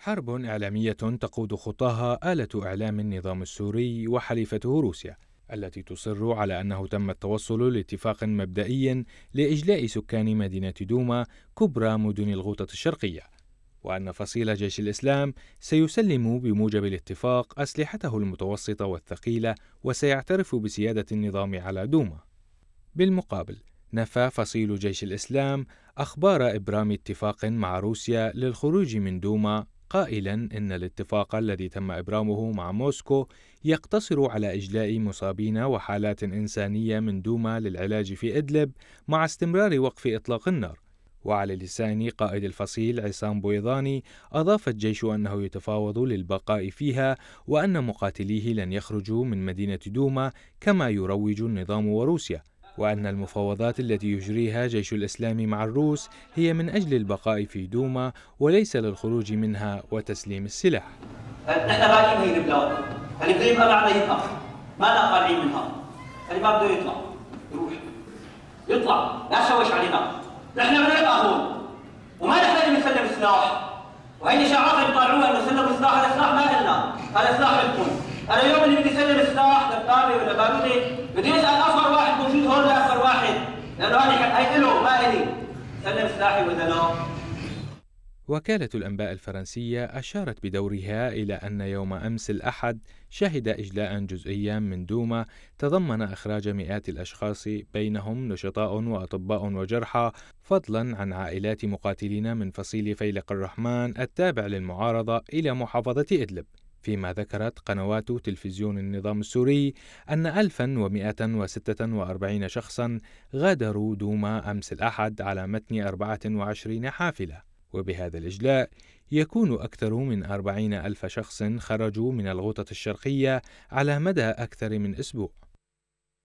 حرب إعلامية تقود خطاها آلة إعلام النظام السوري وحليفته روسيا التي تصر على أنه تم التوصل لاتفاق مبدئي لإجلاء سكان مدينة دوما كبرى مدن الغوطة الشرقية وأن فصيل جيش الإسلام سيسلم بموجب الاتفاق أسلحته المتوسطة والثقيلة وسيعترف بسيادة النظام على دوما بالمقابل نفى فصيل جيش الإسلام أخبار إبرام اتفاق مع روسيا للخروج من دوما قائلا إن الاتفاق الذي تم إبرامه مع موسكو يقتصر على إجلاء مصابين وحالات إنسانية من دوما للعلاج في إدلب مع استمرار وقف إطلاق النار وعلى لسان قائد الفصيل عصام بويضاني أضاف الجيش أنه يتفاوض للبقاء فيها وأن مقاتليه لن يخرجوا من مدينة دوما كما يروج النظام وروسيا وأن المفاوضات التي يجريها جيش الإسلام مع الروس هي من أجل البقاء في دوما وليس للخروج منها وتسليم السلاح نحن باقيين هي البلاد اللي ما بعده يطلع ما طالعين منها اللي ما بده يطلع يروح يطلع لا تشوش علينا نحن بدنا نبقى هون وما نحن اللي بنسلم السلاح وهي شعارات اللي طالعوها انه سلم السلاح هذا سلاح ما النا هذا سلاح لكم انا اليوم اللي بدي اسلم السلاح دبابه ولا باروده بدي اسال لأنه هذه هي له ما لي سلم سلاحي ولا لا وكالة الأنباء الفرنسية أشارت بدورها إلى أن يوم أمس الأحد شهد إجلاء جزئيا من دوما تضمن إخراج مئات الأشخاص بينهم نشطاء وأطباء وجرحى فضلا عن عائلات مقاتلين من فصيل فيلق الرحمن التابع للمعارضة إلى محافظة إدلب فيما ذكرت قنوات تلفزيون النظام السوري أن 1146 شخصا غادروا دوما أمس الأحد على متن 24 حافلة وبهذا الإجلاء يكون أكثر من 40 ألف شخص خرجوا من الغوطة الشرقية على مدى أكثر من أسبوع